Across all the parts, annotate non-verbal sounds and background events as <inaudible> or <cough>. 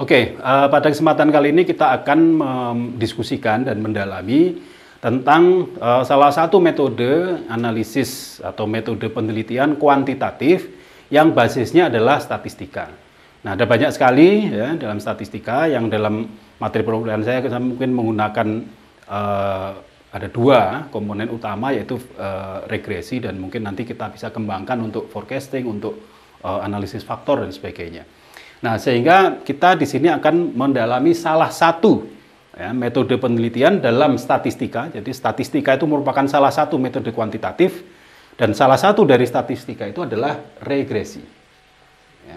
Oke, okay, uh, eh, pada kesempatan kali ini kita akan mendiskusikan dan mendalami tentang uh, salah satu metode analisis atau metode penelitian kuantitatif yang basisnya adalah statistika. Nah, ada banyak sekali ya dalam statistika yang dalam materi program saya kita mungkin menggunakan uh, ada dua komponen utama yaitu uh, regresi dan mungkin nanti kita bisa kembangkan untuk forecasting, untuk uh, analisis faktor dan sebagainya. Nah, sehingga kita di sini akan mendalami salah satu ya, metode penelitian dalam statistika. Jadi, statistika itu merupakan salah satu metode kuantitatif, dan salah satu dari statistika itu adalah regresi. Ya.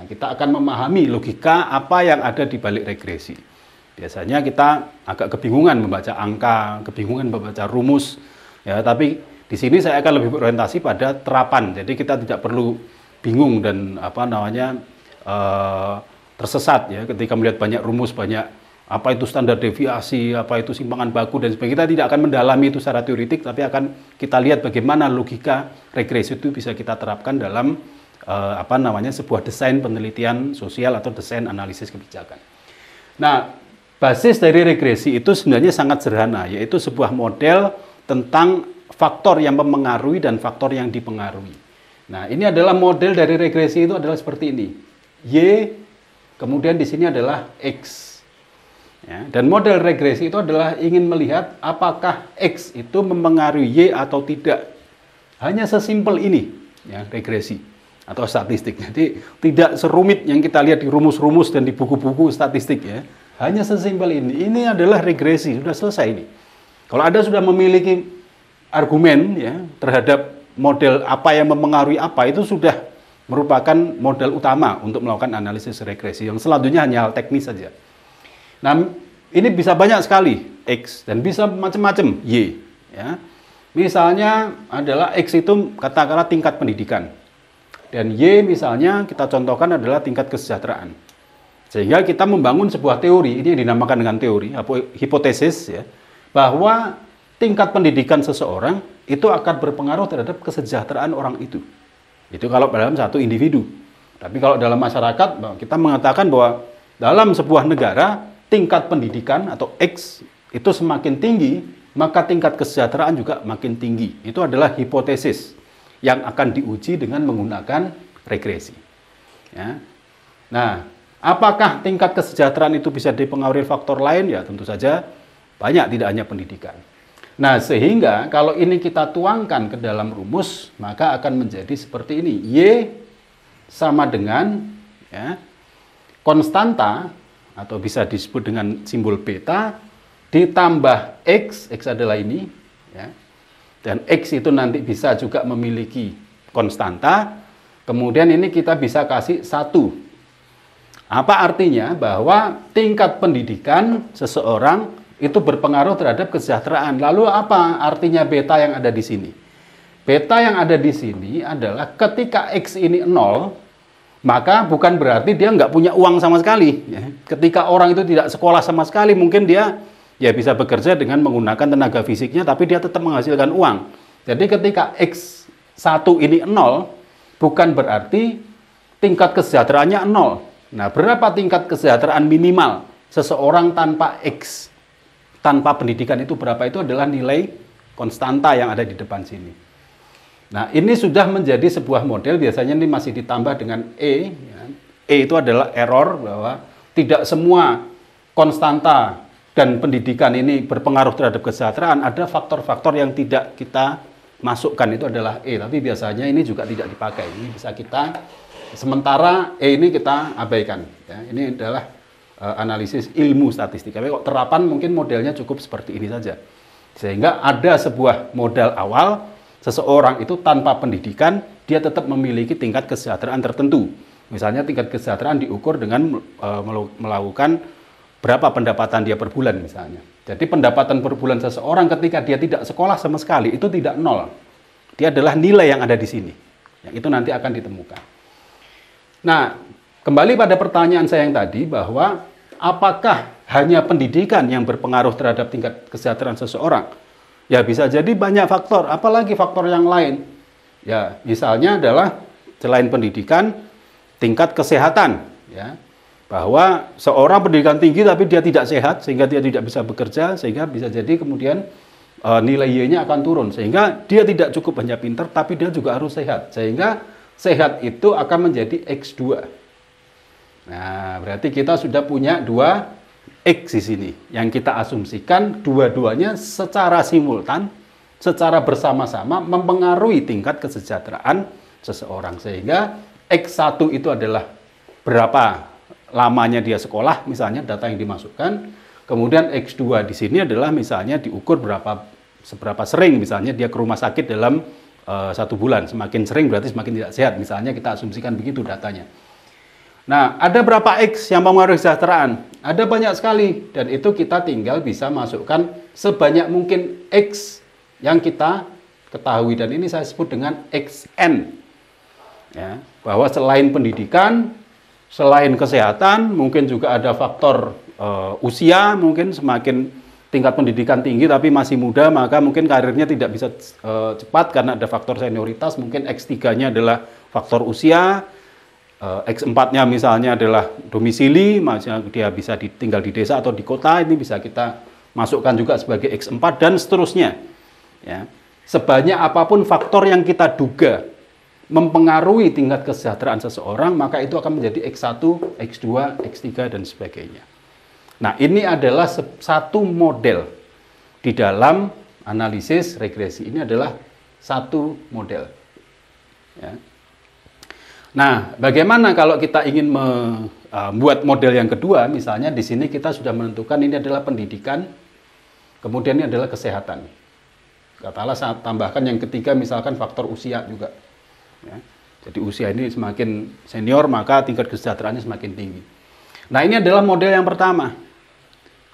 Nah, kita akan memahami logika apa yang ada di balik regresi. Biasanya kita agak kebingungan membaca angka, kebingungan membaca rumus, ya. Tapi di sini saya akan lebih berorientasi pada terapan. Jadi kita tidak perlu bingung dan apa namanya uh, tersesat ya ketika melihat banyak rumus banyak apa itu standar deviasi apa itu simpangan baku dan sebagainya kita tidak akan mendalami itu secara teoritik tapi akan kita lihat bagaimana logika regresi itu bisa kita terapkan dalam uh, apa namanya sebuah desain penelitian sosial atau desain analisis kebijakan. Nah, basis dari regresi itu sebenarnya sangat sederhana yaitu sebuah model tentang faktor yang mempengaruhi dan faktor yang dipengaruhi. Nah, ini adalah model dari regresi itu adalah seperti ini. Y, kemudian di sini adalah X. Ya, dan model regresi itu adalah ingin melihat apakah X itu mempengaruhi Y atau tidak. Hanya sesimpel ini, ya, regresi atau statistik. Jadi tidak serumit yang kita lihat di rumus-rumus dan di buku-buku statistik ya. Hanya sesimpel ini. Ini adalah regresi, sudah selesai ini. Kalau Anda sudah memiliki argumen ya terhadap model apa yang mempengaruhi apa itu sudah merupakan model utama untuk melakukan analisis regresi. Yang selanjutnya hanya hal teknis saja. Nah, ini bisa banyak sekali X dan bisa macam-macam Y. Ya. Misalnya adalah X itu katakanlah tingkat pendidikan. Dan Y misalnya kita contohkan adalah tingkat kesejahteraan. Sehingga kita membangun sebuah teori, ini yang dinamakan dengan teori, hipotesis ya, bahwa tingkat pendidikan seseorang itu akan berpengaruh terhadap kesejahteraan orang itu. Itu kalau dalam satu individu. Tapi kalau dalam masyarakat, kita mengatakan bahwa dalam sebuah negara, tingkat pendidikan atau X itu semakin tinggi, maka tingkat kesejahteraan juga makin tinggi. Itu adalah hipotesis yang akan diuji dengan menggunakan regresi. Ya. Nah, apakah tingkat kesejahteraan itu bisa dipengaruhi faktor lain? Ya tentu saja banyak, tidak hanya pendidikan. Nah, sehingga kalau ini kita tuangkan ke dalam rumus, maka akan menjadi seperti ini. Y sama dengan ya, konstanta atau bisa disebut dengan simbol beta ditambah X, X adalah ini, ya, dan X itu nanti bisa juga memiliki konstanta, kemudian ini kita bisa kasih satu. Apa artinya? Bahwa tingkat pendidikan seseorang itu berpengaruh terhadap kesejahteraan. Lalu apa artinya beta yang ada di sini? Beta yang ada di sini adalah ketika X ini nol, maka bukan berarti dia nggak punya uang sama sekali. Ya. Ketika orang itu tidak sekolah sama sekali, mungkin dia ya bisa bekerja dengan menggunakan tenaga fisiknya, tapi dia tetap menghasilkan uang. Jadi ketika X1 ini nol, bukan berarti tingkat kesejahteraannya nol. Nah, berapa tingkat kesejahteraan minimal seseorang tanpa X? tanpa pendidikan itu berapa itu adalah nilai konstanta yang ada di depan sini. Nah, ini sudah menjadi sebuah model, biasanya ini masih ditambah dengan E. Ya. E itu adalah error, bahwa tidak semua konstanta dan pendidikan ini berpengaruh terhadap kesejahteraan, ada faktor-faktor yang tidak kita masukkan itu adalah E, tapi biasanya ini juga tidak dipakai. Ini bisa kita sementara E ini kita abaikan. Ya, ini adalah Eh, analisis ilmu statistik. Tapi kok terapan mungkin modelnya cukup seperti ini saja. Sehingga ada sebuah modal awal, seseorang itu tanpa pendidikan, dia tetap memiliki tingkat kesejahteraan tertentu. Misalnya tingkat kesejahteraan diukur dengan eh, melakukan berapa pendapatan dia per bulan misalnya. Jadi pendapatan per bulan seseorang ketika dia tidak sekolah sama sekali itu tidak nol. Dia adalah nilai yang ada di sini. Yang itu nanti akan ditemukan. Nah, kembali pada pertanyaan saya yang tadi bahwa apakah hanya pendidikan yang berpengaruh terhadap tingkat kesejahteraan seseorang? Ya bisa jadi banyak faktor, apalagi faktor yang lain. Ya, misalnya adalah selain pendidikan, tingkat kesehatan, ya. Bahwa seorang pendidikan tinggi tapi dia tidak sehat sehingga dia tidak bisa bekerja, sehingga bisa jadi kemudian e, nilai Y-nya akan turun. Sehingga dia tidak cukup hanya pinter tapi dia juga harus sehat. Sehingga sehat itu akan menjadi X2 Nah, berarti kita sudah punya dua X di sini. Yang kita asumsikan dua-duanya secara simultan, secara bersama-sama mempengaruhi tingkat kesejahteraan seseorang. Sehingga X1 itu adalah berapa lamanya dia sekolah, misalnya data yang dimasukkan. Kemudian X2 di sini adalah misalnya diukur berapa seberapa sering misalnya dia ke rumah sakit dalam uh, satu bulan. Semakin sering berarti semakin tidak sehat. Misalnya kita asumsikan begitu datanya. Nah, ada berapa X yang mempengaruhi kesejahteraan? Ada banyak sekali, dan itu kita tinggal bisa masukkan sebanyak mungkin X yang kita ketahui. Dan ini saya sebut dengan XN. Ya, bahwa selain pendidikan, selain kesehatan, mungkin juga ada faktor uh, usia, mungkin semakin tingkat pendidikan tinggi tapi masih muda maka mungkin karirnya tidak bisa uh, cepat karena ada faktor senioritas mungkin X3-nya adalah faktor usia Eh, X4-nya misalnya adalah domisili, maksudnya dia bisa tinggal di desa atau di kota, ini bisa kita masukkan juga sebagai X4 dan seterusnya. Ya. Sebanyak apapun faktor yang kita duga mempengaruhi tingkat kesejahteraan seseorang, maka itu akan menjadi X1, X2, X3, dan sebagainya. Nah, ini adalah satu model di dalam analisis regresi. Ini adalah satu model. Ya. Nah, bagaimana kalau kita ingin membuat eh, model yang kedua, misalnya di sini kita sudah menentukan ini adalah pendidikan, kemudian ini adalah kesehatan. Katalah saat tambahkan yang ketiga misalkan faktor usia juga. Ya. Jadi usia ini semakin senior maka tingkat kesejahteraannya semakin tinggi. Nah ini adalah model yang pertama.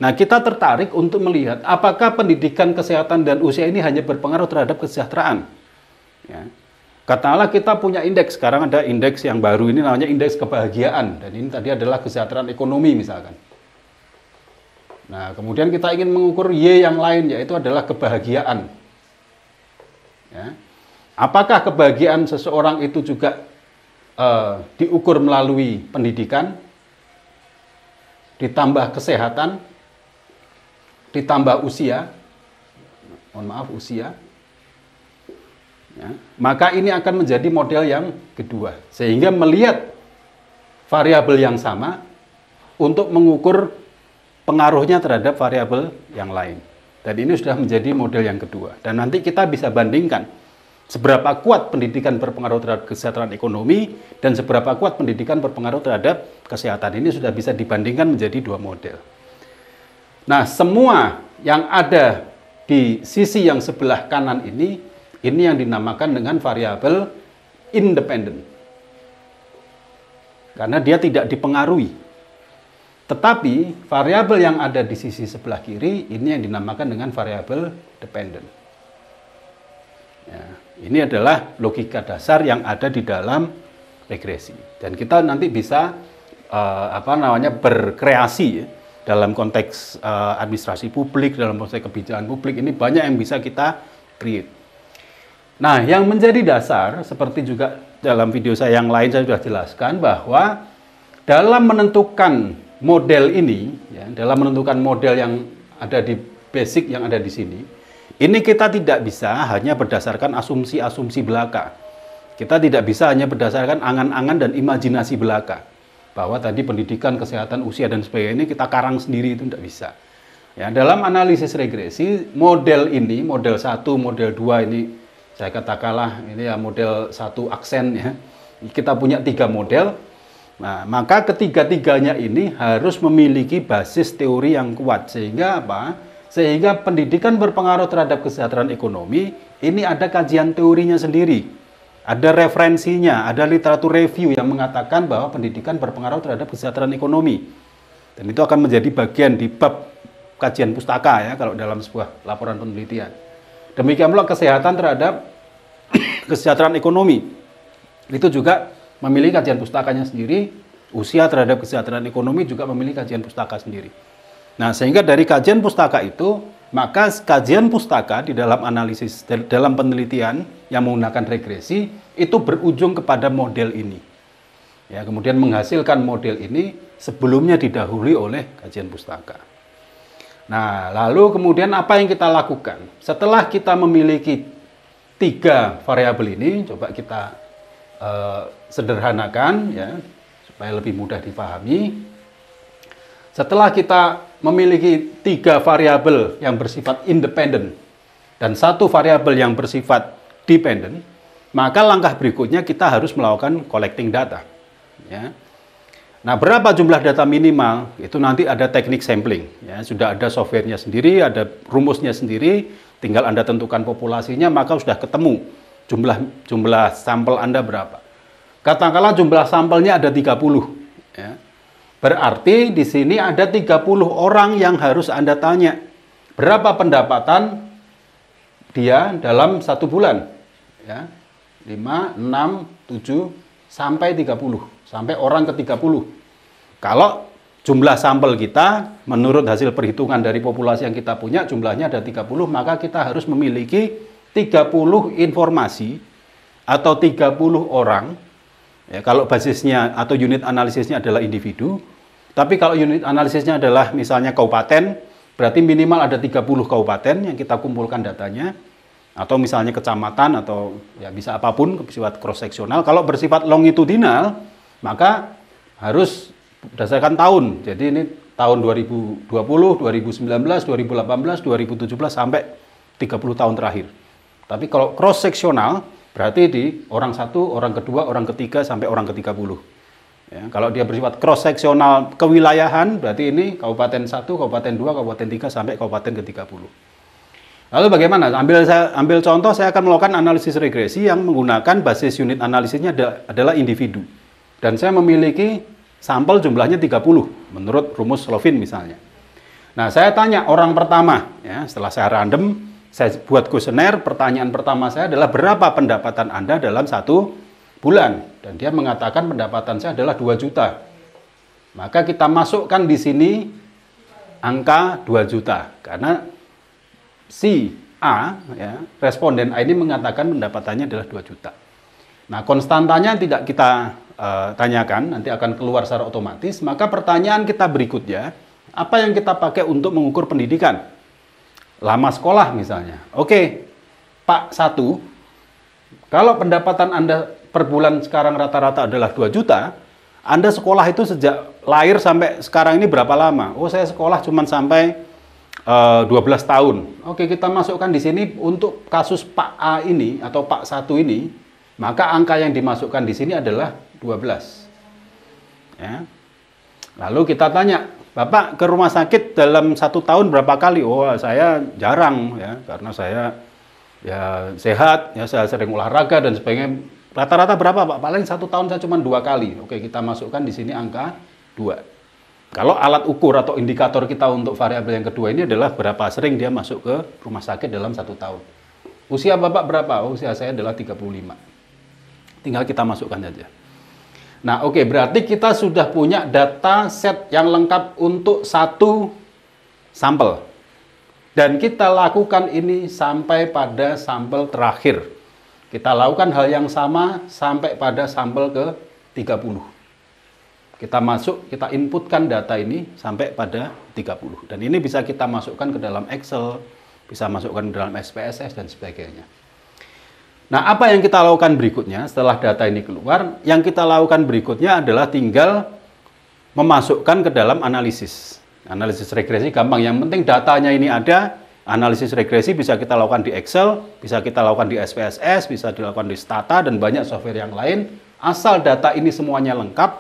Nah kita tertarik untuk melihat apakah pendidikan, kesehatan, dan usia ini hanya berpengaruh terhadap kesejahteraan. Ya. Katakanlah kita punya indeks, sekarang ada indeks yang baru ini namanya indeks kebahagiaan dan ini tadi adalah kesejahteraan ekonomi misalkan. Nah, kemudian kita ingin mengukur Y yang lain yaitu adalah kebahagiaan. Ya. Apakah kebahagiaan seseorang itu juga eh, diukur melalui pendidikan, ditambah kesehatan, ditambah usia, mohon maaf usia, ya, maka ini akan menjadi model yang kedua. Sehingga melihat variabel yang sama untuk mengukur pengaruhnya terhadap variabel yang lain. Dan ini sudah menjadi model yang kedua. Dan nanti kita bisa bandingkan seberapa kuat pendidikan berpengaruh terhadap kesejahteraan ekonomi dan seberapa kuat pendidikan berpengaruh terhadap kesehatan. Ini sudah bisa dibandingkan menjadi dua model. Nah, semua yang ada di sisi yang sebelah kanan ini ini yang dinamakan dengan variabel independen. Karena dia tidak dipengaruhi. Tetapi variabel yang ada di sisi sebelah kiri ini yang dinamakan dengan variabel dependent. Ya, ini adalah logika dasar yang ada di dalam regresi. Dan kita nanti bisa uh, apa namanya berkreasi ya, dalam konteks uh, administrasi publik, dalam konteks kebijakan publik ini banyak yang bisa kita create. Nah, yang menjadi dasar seperti juga dalam video saya yang lain saya sudah jelaskan bahwa dalam menentukan model ini, ya, dalam menentukan model yang ada di basic yang ada di sini, ini kita tidak bisa hanya berdasarkan asumsi-asumsi belaka. Kita tidak bisa hanya berdasarkan angan-angan dan imajinasi belaka bahwa tadi pendidikan, kesehatan, usia dan sebagainya ini kita karang sendiri itu tidak bisa. Ya, dalam analisis regresi, model ini, model 1, model 2 ini saya katakanlah ini ya model satu aksen ya. Kita punya tiga model. Nah, maka ketiga-tiganya ini harus memiliki basis teori yang kuat sehingga apa? Sehingga pendidikan berpengaruh terhadap kesejahteraan ekonomi ini ada kajian teorinya sendiri. Ada referensinya, ada literatur review yang mengatakan bahwa pendidikan berpengaruh terhadap kesejahteraan ekonomi. Dan itu akan menjadi bagian di bab kajian pustaka ya kalau dalam sebuah laporan penelitian. Demikian pula kesehatan terhadap <coughs> kesejahteraan ekonomi. Itu juga memilih kajian pustakanya sendiri, usia terhadap kesejahteraan ekonomi juga memilih kajian pustaka sendiri. Nah, sehingga dari kajian pustaka itu, maka kajian pustaka di dalam analisis, dalam penelitian yang menggunakan regresi, itu berujung kepada model ini. Ya, kemudian menghasilkan model ini sebelumnya didahului oleh kajian pustaka. Nah, lalu kemudian apa yang kita lakukan? Setelah kita memiliki tiga variabel ini, coba kita uh, sederhanakan ya, supaya lebih mudah dipahami. Setelah kita memiliki tiga variabel yang bersifat independen dan satu variabel yang bersifat dependent, maka langkah berikutnya kita harus melakukan collecting data. Ya. Nah, berapa jumlah data minimal? Itu nanti ada teknik sampling. Ya, sudah ada softwarenya sendiri, ada rumusnya sendiri. Tinggal Anda tentukan populasinya, maka sudah ketemu jumlah jumlah sampel Anda berapa. Katakanlah jumlah sampelnya ada 30. Ya. Berarti di sini ada 30 orang yang harus Anda tanya. Berapa pendapatan dia dalam satu bulan? Ya. 5, 6, 7, sampai 30 sampai orang ke 30. Kalau jumlah sampel kita menurut hasil perhitungan dari populasi yang kita punya jumlahnya ada 30, maka kita harus memiliki 30 informasi atau 30 orang. Ya, kalau basisnya atau unit analisisnya adalah individu, tapi kalau unit analisisnya adalah misalnya kabupaten, berarti minimal ada 30 kabupaten yang kita kumpulkan datanya atau misalnya kecamatan atau ya bisa apapun bersifat cross sectional Kalau bersifat longitudinal, maka harus berdasarkan tahun. Jadi ini tahun 2020, 2019, 2018, 2017 sampai 30 tahun terakhir. Tapi kalau cross seksional berarti di orang satu, orang kedua, orang ketiga sampai orang ke-30. Ya, kalau dia bersifat cross seksional kewilayahan berarti ini kabupaten 1, kabupaten 2, kabupaten 3 sampai kabupaten ke-30. Lalu bagaimana? Ambil saya ambil contoh saya akan melakukan analisis regresi yang menggunakan basis unit analisisnya adalah individu. Dan saya memiliki sampel jumlahnya 30 menurut rumus Lovin misalnya. Nah, saya tanya orang pertama ya, setelah saya random, saya buat kuesioner, pertanyaan pertama saya adalah berapa pendapatan Anda dalam satu bulan? Dan dia mengatakan pendapatan saya adalah 2 juta. Maka kita masukkan di sini angka 2 juta karena si A ya, responden A ini mengatakan pendapatannya adalah 2 juta. Nah, konstantanya tidak kita uh, tanyakan, nanti akan keluar secara otomatis. Maka pertanyaan kita berikutnya, apa yang kita pakai untuk mengukur pendidikan? Lama sekolah misalnya. Oke, Pak satu kalau pendapatan Anda per bulan sekarang rata-rata adalah 2 juta, Anda sekolah itu sejak lahir sampai sekarang ini berapa lama? Oh, saya sekolah cuma sampai uh, eh, 12 tahun. Oke, kita masukkan di sini untuk kasus Pak A ini atau Pak satu ini maka angka yang dimasukkan di sini adalah 12. Ya. Lalu kita tanya, Bapak ke rumah sakit dalam satu tahun berapa kali? Oh, saya jarang ya, karena saya ya sehat, ya saya sering olahraga dan sebagainya. Rata-rata berapa Pak? Paling satu tahun saya cuma dua kali. Oke, kita masukkan di sini angka dua. Kalau alat ukur atau indikator kita untuk variabel yang kedua ini adalah berapa sering dia masuk ke rumah sakit dalam satu tahun. Usia Bapak berapa? Oh, usia saya adalah 35. Tinggal kita masukkan saja. Nah, oke, okay, berarti kita sudah punya data set yang lengkap untuk satu sampel. Dan kita lakukan ini sampai pada sampel terakhir. Kita lakukan hal yang sama sampai pada sampel ke 30 kita masuk, kita inputkan data ini sampai pada 30. Dan ini bisa kita masukkan ke dalam Excel, bisa masukkan ke dalam SPSS dan sebagainya. Nah, apa yang kita lakukan berikutnya setelah data ini keluar? Yang kita lakukan berikutnya adalah tinggal memasukkan ke dalam analisis. Analisis regresi gampang, yang penting datanya ini ada, analisis regresi bisa kita lakukan di Excel, bisa kita lakukan di SPSS, bisa dilakukan di Stata dan banyak software yang lain. Asal data ini semuanya lengkap,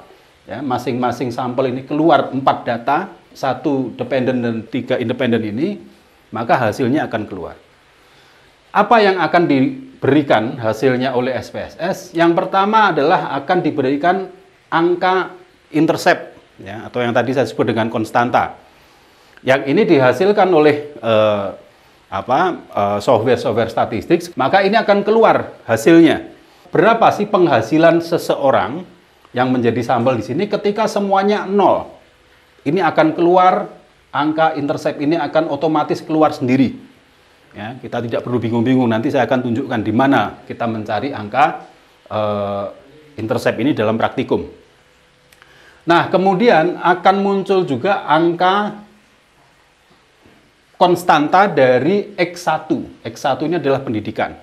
ya masing-masing sampel ini keluar empat data, satu dependent dan tiga independen ini, maka hasilnya akan keluar. Apa yang akan diberikan hasilnya oleh SPSS? Yang pertama adalah akan diberikan angka intercept ya, atau yang tadi saya sebut dengan konstanta. Yang ini dihasilkan oleh eh, apa eh, software-software statistik, maka ini akan keluar hasilnya. Berapa sih penghasilan seseorang yang menjadi sambal di sini ketika semuanya nol? Ini akan keluar angka intercept ini akan otomatis keluar sendiri. Ya, kita tidak perlu bingung-bingung. Nanti saya akan tunjukkan di mana kita mencari angka eh, intercept ini dalam praktikum. Nah, kemudian akan muncul juga angka konstanta dari X1. X1 ini adalah pendidikan.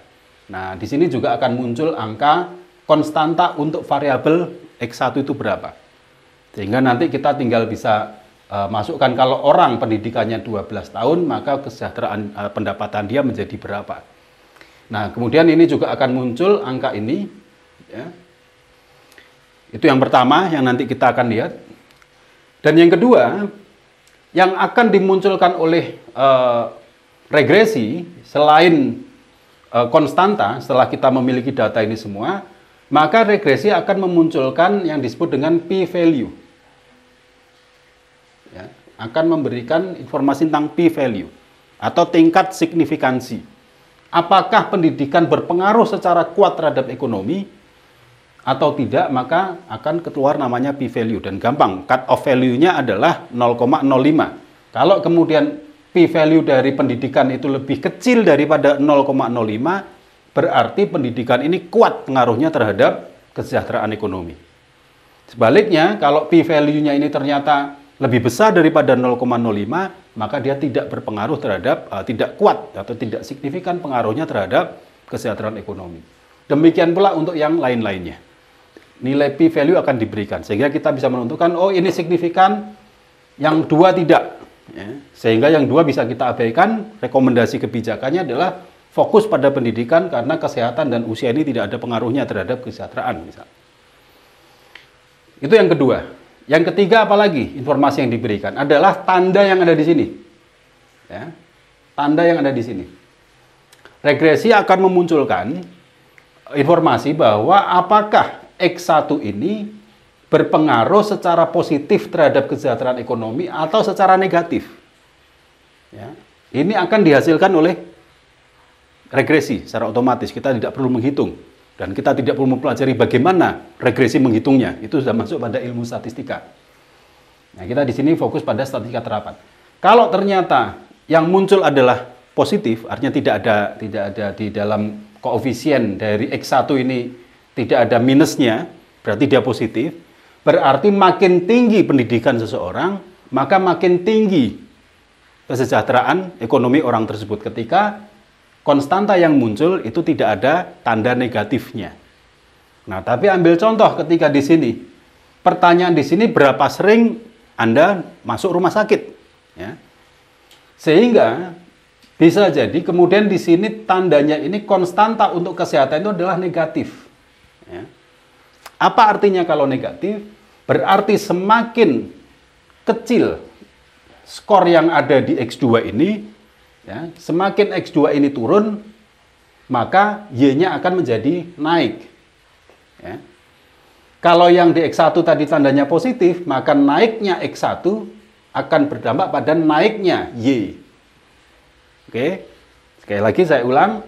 Nah, di sini juga akan muncul angka konstanta untuk variabel X1 itu berapa. Sehingga nanti kita tinggal bisa Eh, masukkan kalau orang pendidikannya 12 tahun maka kesejahteraan uh, pendapatan dia menjadi berapa. Nah, kemudian ini juga akan muncul angka ini ya. Itu yang pertama yang nanti kita akan lihat. Dan yang kedua, yang akan dimunculkan oleh uh, regresi selain uh, konstanta setelah kita memiliki data ini semua, maka regresi akan memunculkan yang disebut dengan p value akan memberikan informasi tentang p-value atau tingkat signifikansi. Apakah pendidikan berpengaruh secara kuat terhadap ekonomi atau tidak, maka akan keluar namanya p-value. Dan gampang, cut off value-nya adalah 0,05. Kalau kemudian p-value dari pendidikan itu lebih kecil daripada 0,05, berarti pendidikan ini kuat pengaruhnya terhadap kesejahteraan ekonomi. Sebaliknya, kalau p-value-nya ini ternyata lebih besar daripada 0,05 maka dia tidak berpengaruh terhadap uh, tidak kuat atau tidak signifikan pengaruhnya terhadap kesejahteraan ekonomi. Demikian pula untuk yang lain-lainnya. Nilai P value akan diberikan sehingga kita bisa menentukan oh ini signifikan yang dua tidak. Ya. Sehingga yang dua bisa kita abaikan. Rekomendasi kebijakannya adalah fokus pada pendidikan karena kesehatan dan usia ini tidak ada pengaruhnya terhadap kesejahteraan misalnya. Itu yang kedua. Yang ketiga apalagi informasi yang diberikan adalah tanda yang ada di sini. Ya. Tanda yang ada di sini. Regresi akan memunculkan informasi bahwa apakah X1 ini berpengaruh secara positif terhadap kesejahteraan ekonomi atau secara negatif. Ya. Ini akan dihasilkan oleh regresi secara otomatis. Kita tidak perlu menghitung dan kita tidak perlu mempelajari bagaimana regresi menghitungnya. Itu sudah masuk pada ilmu statistika. Nah, kita di sini fokus pada statistika terapan. Kalau ternyata yang muncul adalah positif, artinya tidak ada tidak ada di dalam koefisien dari X1 ini tidak ada minusnya, berarti dia positif. Berarti makin tinggi pendidikan seseorang, maka makin tinggi kesejahteraan ekonomi orang tersebut ketika konstanta yang muncul itu tidak ada tanda negatifnya. Nah, tapi ambil contoh ketika di sini. Pertanyaan di sini berapa sering Anda masuk rumah sakit? Ya. Sehingga bisa jadi kemudian di sini tandanya ini konstanta untuk kesehatan itu adalah negatif. Ya. Apa artinya kalau negatif? Berarti semakin kecil skor yang ada di X2 ini, Ya, semakin X2 ini turun, maka Y-nya akan menjadi naik. Ya. Kalau yang di X1 tadi tandanya positif, maka naiknya X1 akan berdampak pada naiknya Y. Oke, sekali lagi saya ulang.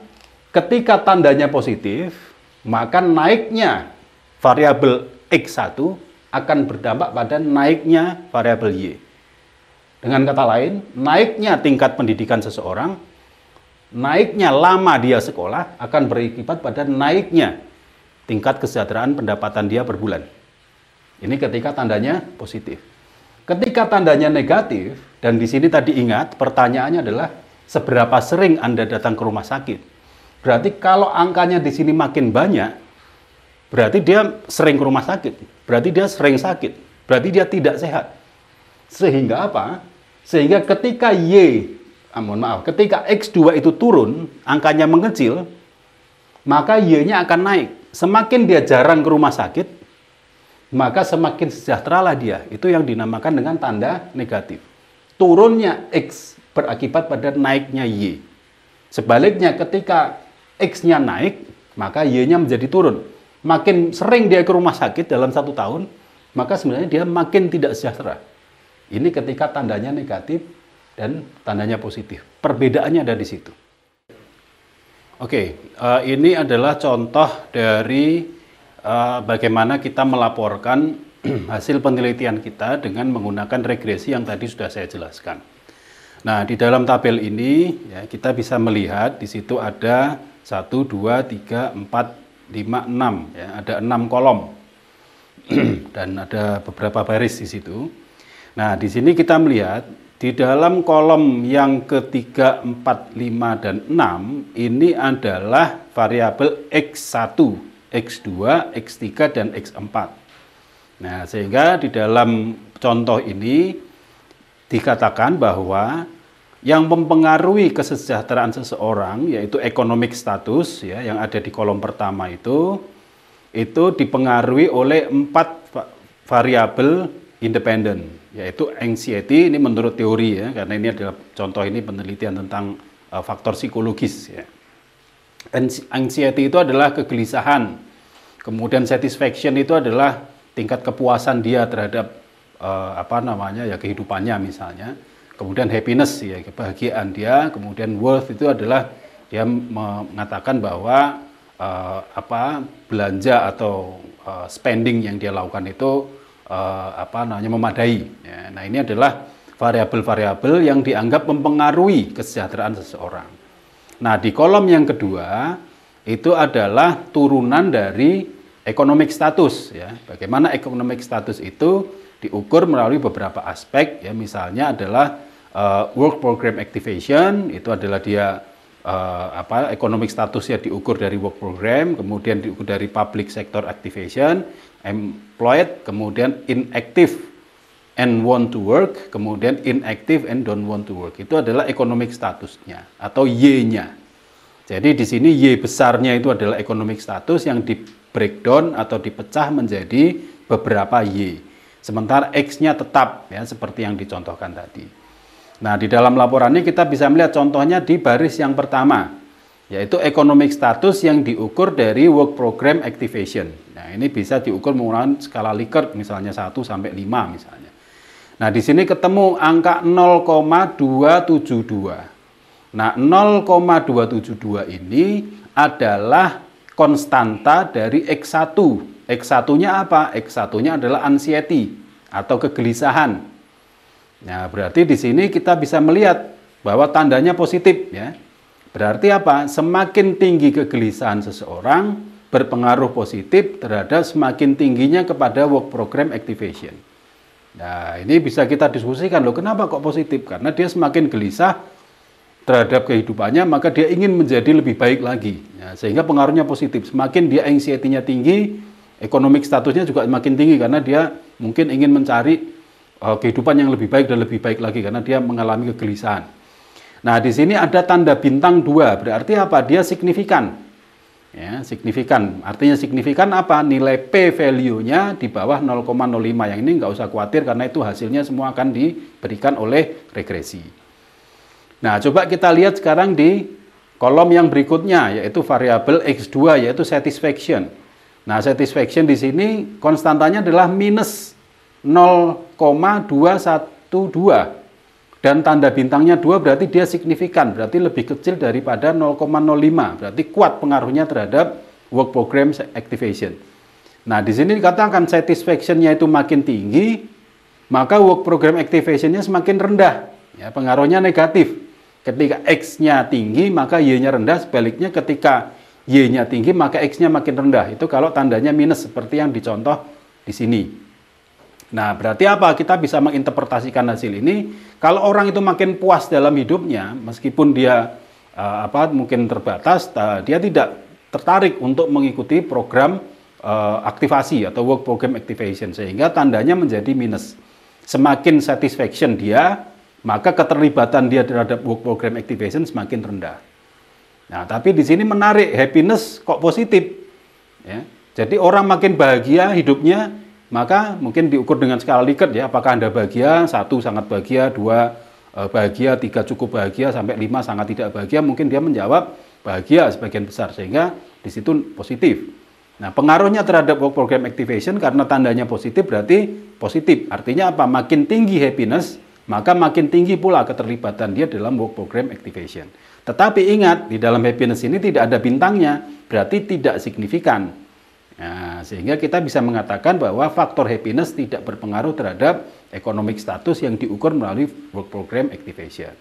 Ketika tandanya positif, maka naiknya variabel X1 akan berdampak pada naiknya variabel Y. Dengan kata lain, naiknya tingkat pendidikan seseorang, naiknya lama dia sekolah akan berakibat pada naiknya tingkat kesejahteraan pendapatan dia per bulan. Ini ketika tandanya positif. Ketika tandanya negatif, dan di sini tadi ingat pertanyaannya adalah seberapa sering Anda datang ke rumah sakit. Berarti kalau angkanya di sini makin banyak, berarti dia sering ke rumah sakit, berarti dia sering sakit, berarti dia tidak sehat. Sehingga apa? Sehingga ketika Y, ah, mohon maaf, ketika X2 itu turun, angkanya mengecil, maka Y-nya akan naik. Semakin dia jarang ke rumah sakit, maka semakin sejahteralah dia. Itu yang dinamakan dengan tanda negatif. Turunnya X berakibat pada naiknya Y. Sebaliknya ketika X-nya naik, maka Y-nya menjadi turun. Makin sering dia ke rumah sakit dalam satu tahun, maka sebenarnya dia makin tidak sejahtera. Ini ketika tandanya negatif dan tandanya positif. Perbedaannya ada di situ. Oke, okay, uh, eh, ini adalah contoh dari uh, bagaimana kita melaporkan <clears throat> hasil penelitian kita dengan menggunakan regresi yang tadi sudah saya jelaskan. Nah, di dalam tabel ini ya, kita bisa melihat di situ ada 1, 2, 3, 4, 5, 6. Ya, ada 6 kolom <clears throat> dan ada beberapa baris di situ. Nah, di sini kita melihat di dalam kolom yang ketiga, empat lima dan enam ini adalah variabel X1, X2, X3, dan X4. Nah, sehingga di dalam contoh ini dikatakan bahwa yang mempengaruhi kesejahteraan seseorang yaitu economic status ya yang ada di kolom pertama itu itu dipengaruhi oleh empat variabel independen yaitu anxiety ini menurut teori ya karena ini adalah contoh ini penelitian tentang uh, faktor psikologis ya. Anxiety itu adalah kegelisahan. Kemudian satisfaction itu adalah tingkat kepuasan dia terhadap uh, apa namanya ya kehidupannya misalnya. Kemudian happiness ya kebahagiaan dia, kemudian worth itu adalah dia mengatakan bahwa uh, apa belanja atau uh, spending yang dia lakukan itu uh, apa namanya memadai. Ya, nah ini adalah variabel-variabel yang dianggap mempengaruhi kesejahteraan seseorang. Nah di kolom yang kedua itu adalah turunan dari economic status ya. Bagaimana economic status itu diukur melalui beberapa aspek ya misalnya adalah uh, eh, work program activation itu adalah dia uh, apa ekonomi statusnya diukur dari work program kemudian diukur dari public sector activation employed, kemudian inactive and want to work, kemudian inactive and don't want to work. Itu adalah economic statusnya atau Y-nya. Jadi di sini Y besarnya itu adalah economic status yang di breakdown atau dipecah menjadi beberapa Y. Sementara X-nya tetap ya seperti yang dicontohkan tadi. Nah, di dalam laporannya kita bisa melihat contohnya di baris yang pertama yaitu economic status yang diukur dari work program activation. Nah, ini bisa diukur menggunakan skala Likert misalnya 1 sampai 5 misalnya. Nah, di sini ketemu angka 0,272. Nah, 0,272 ini adalah konstanta dari X1. X1-nya apa? X1-nya adalah anxiety atau kegelisahan. Nah, berarti di sini kita bisa melihat bahwa tandanya positif ya Berarti apa? Semakin tinggi kegelisahan seseorang berpengaruh positif terhadap semakin tingginya kepada work program activation. Nah, ini bisa kita diskusikan loh, kenapa kok positif? Karena dia semakin gelisah terhadap kehidupannya, maka dia ingin menjadi lebih baik lagi. Ya, sehingga pengaruhnya positif. Semakin dia anxiety-nya tinggi, ekonomik statusnya juga semakin tinggi karena dia mungkin ingin mencari uh, kehidupan yang lebih baik dan lebih baik lagi karena dia mengalami kegelisahan. Nah, di sini ada tanda bintang dua, berarti apa? Dia signifikan. Ya, signifikan. Artinya signifikan apa? Nilai P value-nya di bawah 0,05. Yang ini nggak usah khawatir karena itu hasilnya semua akan diberikan oleh regresi. Nah, coba kita lihat sekarang di kolom yang berikutnya yaitu variabel X2 yaitu satisfaction. Nah, satisfaction di sini konstantanya adalah minus 0,212 dan tanda bintangnya dua berarti dia signifikan, berarti lebih kecil daripada 0,05, berarti kuat pengaruhnya terhadap work program activation. Nah, di sini dikatakan satisfaction-nya itu makin tinggi, maka work program activation-nya semakin rendah. Ya, pengaruhnya negatif. Ketika X-nya tinggi, maka Y-nya rendah. Sebaliknya ketika Y-nya tinggi, maka X-nya makin rendah. Itu kalau tandanya minus, seperti yang dicontoh di sini. Nah, berarti apa? Kita bisa menginterpretasikan hasil ini. Kalau orang itu makin puas dalam hidupnya, meskipun dia uh, apa mungkin terbatas, uh, dia tidak tertarik untuk mengikuti program uh, aktivasi atau work program activation, sehingga tandanya menjadi minus. Semakin satisfaction dia, maka keterlibatan dia terhadap work program activation semakin rendah. Nah, tapi di sini menarik, happiness kok positif. Ya. Jadi orang makin bahagia hidupnya, maka mungkin diukur dengan skala Likert ya, apakah Anda bahagia, satu sangat bahagia, dua eh, bahagia, tiga cukup bahagia, sampai lima sangat tidak bahagia, mungkin dia menjawab bahagia sebagian besar, sehingga di situ positif. Nah, pengaruhnya terhadap work program activation karena tandanya positif berarti positif. Artinya apa? Makin tinggi happiness, maka makin tinggi pula keterlibatan dia dalam work program activation. Tetapi ingat, di dalam happiness ini tidak ada bintangnya, berarti tidak signifikan. Nah, sehingga kita bisa mengatakan bahwa faktor happiness tidak berpengaruh terhadap economic status yang diukur melalui work program activation.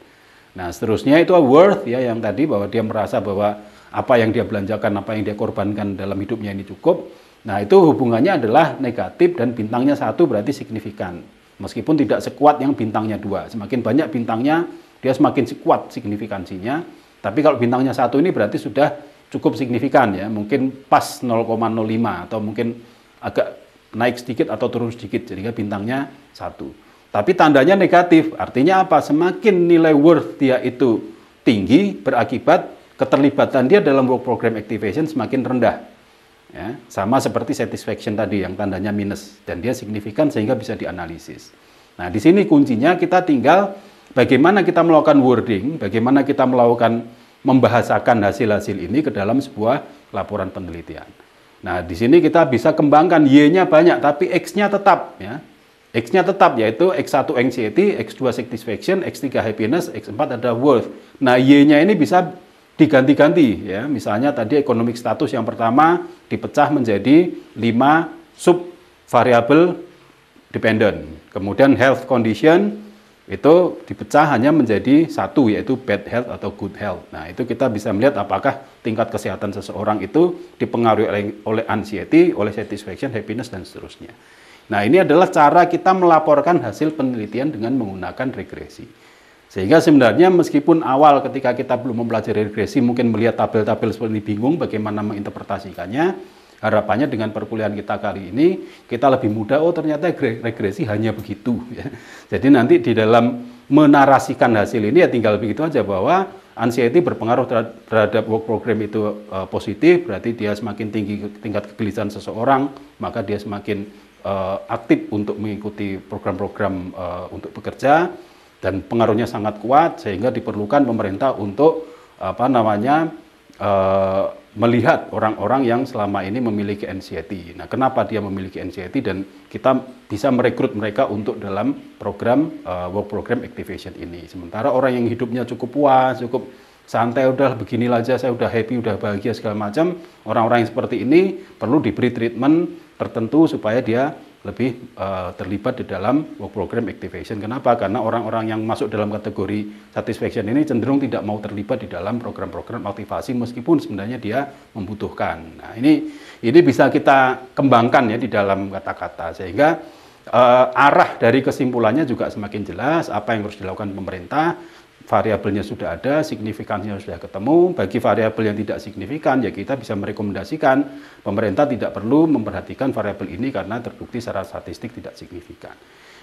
Nah, seterusnya itu worth ya yang tadi bahwa dia merasa bahwa apa yang dia belanjakan, apa yang dia korbankan dalam hidupnya ini cukup. Nah, itu hubungannya adalah negatif dan bintangnya satu berarti signifikan. Meskipun tidak sekuat yang bintangnya dua. Semakin banyak bintangnya, dia semakin kuat signifikansinya. Tapi kalau bintangnya satu ini berarti sudah cukup signifikan ya, mungkin pas 0,05 atau mungkin agak naik sedikit atau turun sedikit, jadi bintangnya satu. Tapi tandanya negatif, artinya apa? Semakin nilai worth dia itu tinggi, berakibat keterlibatan dia dalam work program activation semakin rendah. Ya, sama seperti satisfaction tadi yang tandanya minus dan dia signifikan sehingga bisa dianalisis. Nah, di sini kuncinya kita tinggal bagaimana kita melakukan wording, bagaimana kita melakukan membahasakan hasil-hasil ini ke dalam sebuah laporan penelitian. Nah, di sini kita bisa kembangkan Y-nya banyak tapi X-nya tetap ya. X-nya tetap yaitu X1 anxiety, X2 satisfaction, X3 happiness, X4 ada worth. Nah, Y-nya ini bisa diganti-ganti ya. Misalnya tadi economic status yang pertama dipecah menjadi 5 sub variable dependent. Kemudian health condition, itu dipecah hanya menjadi satu yaitu bad health atau good health. Nah, itu kita bisa melihat apakah tingkat kesehatan seseorang itu dipengaruhi oleh, oleh anxiety, oleh satisfaction, happiness dan seterusnya. Nah, ini adalah cara kita melaporkan hasil penelitian dengan menggunakan regresi. Sehingga sebenarnya meskipun awal ketika kita belum mempelajari regresi mungkin melihat tabel-tabel seperti bingung bagaimana menginterpretasikannya, Harapannya dengan perkuliahan kita kali ini kita lebih mudah. Oh ternyata regresi hanya begitu. Ya. Jadi nanti di dalam menarasikan hasil ini ya tinggal begitu aja bahwa anxiety berpengaruh terhadap work program itu uh, positif. Berarti dia semakin tinggi tingkat kegelisahan seseorang, maka dia semakin uh, aktif untuk mengikuti program-program uh, untuk bekerja dan pengaruhnya sangat kuat sehingga diperlukan pemerintah untuk apa namanya melihat orang-orang yang selama ini memiliki anxiety. Nah, kenapa dia memiliki anxiety dan kita bisa merekrut mereka untuk dalam program uh, work program activation ini. Sementara orang yang hidupnya cukup puas, cukup santai udah begini aja saya udah happy, udah bahagia segala macam, orang-orang yang seperti ini perlu diberi treatment tertentu supaya dia lebih uh, terlibat di dalam work program activation. Kenapa? Karena orang-orang yang masuk dalam kategori satisfaction ini cenderung tidak mau terlibat di dalam program-program motivasi meskipun sebenarnya dia membutuhkan. Nah, ini ini bisa kita kembangkan ya di dalam kata-kata sehingga uh, arah dari kesimpulannya juga semakin jelas apa yang harus dilakukan pemerintah variabelnya sudah ada, signifikansinya sudah ketemu. Bagi variabel yang tidak signifikan, ya kita bisa merekomendasikan pemerintah tidak perlu memperhatikan variabel ini karena terbukti secara statistik tidak signifikan.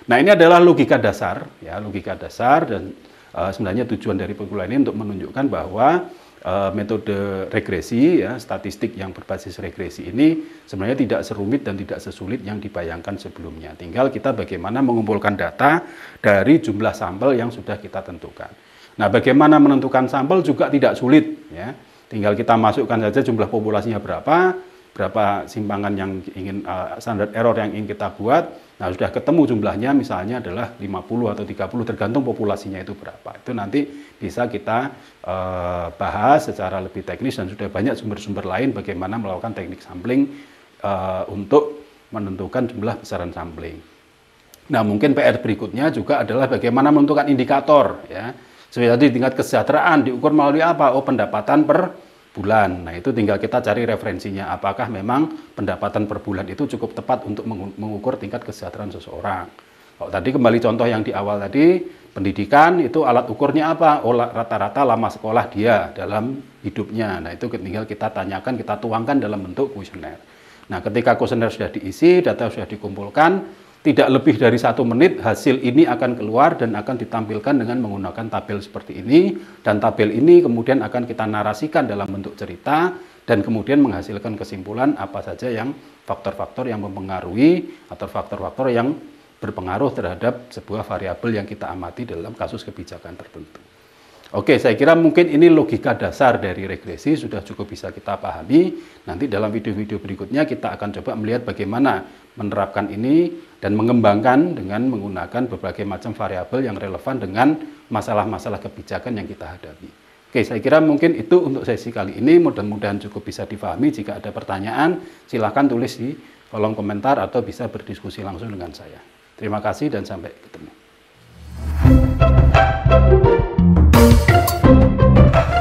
Nah ini adalah logika dasar, ya logika dasar dan e, sebenarnya tujuan dari pengulangan ini untuk menunjukkan bahwa eh, metode regresi, ya statistik yang berbasis regresi ini sebenarnya tidak serumit dan tidak sesulit yang dibayangkan sebelumnya. Tinggal kita bagaimana mengumpulkan data dari jumlah sampel yang sudah kita tentukan. Nah, bagaimana menentukan sampel juga tidak sulit ya. Tinggal kita masukkan saja jumlah populasinya berapa, berapa simpangan yang ingin uh, standar error yang ingin kita buat. Nah, sudah ketemu jumlahnya misalnya adalah 50 atau 30 tergantung populasinya itu berapa. Itu nanti bisa kita uh, bahas secara lebih teknis dan sudah banyak sumber-sumber lain bagaimana melakukan teknik sampling uh, untuk menentukan jumlah besaran sampling. Nah, mungkin PR berikutnya juga adalah bagaimana menentukan indikator ya. Jadi tingkat kesejahteraan diukur melalui apa? Oh pendapatan per bulan. Nah itu tinggal kita cari referensinya. Apakah memang pendapatan per bulan itu cukup tepat untuk mengukur tingkat kesejahteraan seseorang? oh, tadi kembali contoh yang di awal tadi, pendidikan itu alat ukurnya apa? Oh rata-rata lama sekolah dia dalam hidupnya. Nah itu tinggal kita tanyakan, kita tuangkan dalam bentuk kuesioner. Nah ketika kuesioner sudah diisi, data sudah dikumpulkan, tidak lebih dari satu menit hasil ini akan keluar dan akan ditampilkan dengan menggunakan tabel seperti ini dan tabel ini kemudian akan kita narasikan dalam bentuk cerita dan kemudian menghasilkan kesimpulan apa saja yang faktor-faktor yang mempengaruhi atau faktor-faktor yang berpengaruh terhadap sebuah variabel yang kita amati dalam kasus kebijakan tertentu. Oke, saya kira mungkin ini logika dasar dari regresi sudah cukup bisa kita pahami. Nanti dalam video-video berikutnya kita akan coba melihat bagaimana menerapkan ini dan mengembangkan dengan menggunakan berbagai macam variabel yang relevan dengan masalah-masalah kebijakan yang kita hadapi. Oke, saya kira mungkin itu untuk sesi kali ini. Mudah-mudahan cukup bisa difahami. Jika ada pertanyaan, silakan tulis di kolom komentar atau bisa berdiskusi langsung dengan saya. Terima kasih dan sampai ketemu.